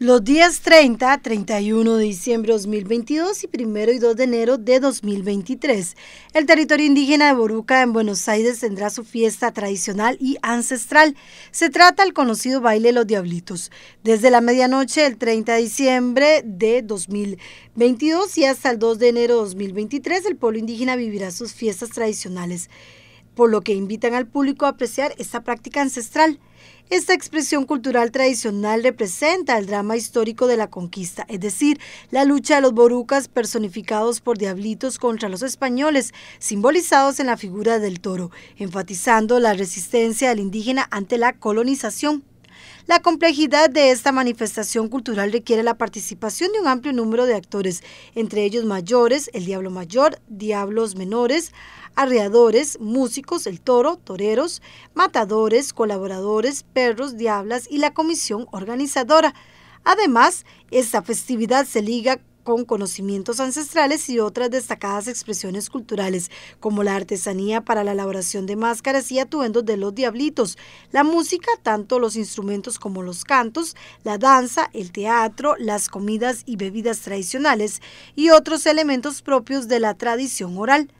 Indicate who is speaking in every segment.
Speaker 1: Los días 30, 31 de diciembre de 2022 y 1 y 2 de enero de 2023, el territorio indígena de Boruca en Buenos Aires tendrá su fiesta tradicional y ancestral. Se trata del conocido baile los diablitos. Desde la medianoche del 30 de diciembre de 2022 y hasta el 2 de enero de 2023, el pueblo indígena vivirá sus fiestas tradicionales por lo que invitan al público a apreciar esta práctica ancestral. Esta expresión cultural tradicional representa el drama histórico de la conquista, es decir, la lucha de los borucas personificados por diablitos contra los españoles, simbolizados en la figura del toro, enfatizando la resistencia del indígena ante la colonización. La complejidad de esta manifestación cultural requiere la participación de un amplio número de actores, entre ellos mayores, el diablo mayor, diablos menores, arreadores, músicos, el toro, toreros, matadores, colaboradores, perros, diablas y la comisión organizadora. Además, esta festividad se liga con conocimientos ancestrales y otras destacadas expresiones culturales, como la artesanía para la elaboración de máscaras y atuendos de los diablitos, la música, tanto los instrumentos como los cantos, la danza, el teatro, las comidas y bebidas tradicionales y otros elementos propios de la tradición oral.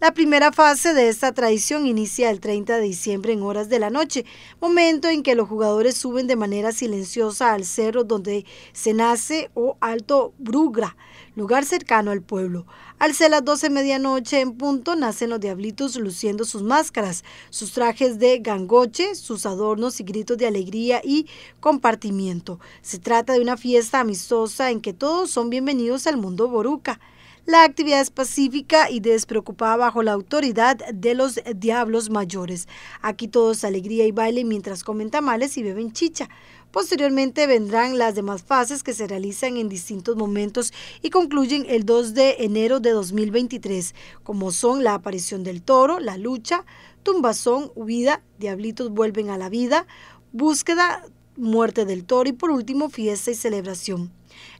Speaker 1: La primera fase de esta tradición inicia el 30 de diciembre en horas de la noche, momento en que los jugadores suben de manera silenciosa al cerro donde se nace o Alto Brugra, lugar cercano al pueblo. Al ser las 12 de medianoche en punto, nacen los diablitos luciendo sus máscaras, sus trajes de gangoche, sus adornos y gritos de alegría y compartimiento. Se trata de una fiesta amistosa en que todos son bienvenidos al mundo boruca. La actividad es pacífica y despreocupada bajo la autoridad de los diablos mayores. Aquí todos alegría y baile mientras comen tamales y beben chicha. Posteriormente vendrán las demás fases que se realizan en distintos momentos y concluyen el 2 de enero de 2023, como son la aparición del toro, la lucha, tumbazón, huida, diablitos vuelven a la vida, búsqueda, muerte del toro y por último fiesta y celebración.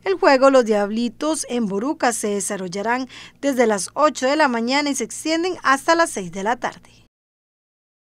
Speaker 1: El juego Los Diablitos en Boruca se desarrollarán desde las 8 de la mañana y se extienden hasta las 6 de la tarde.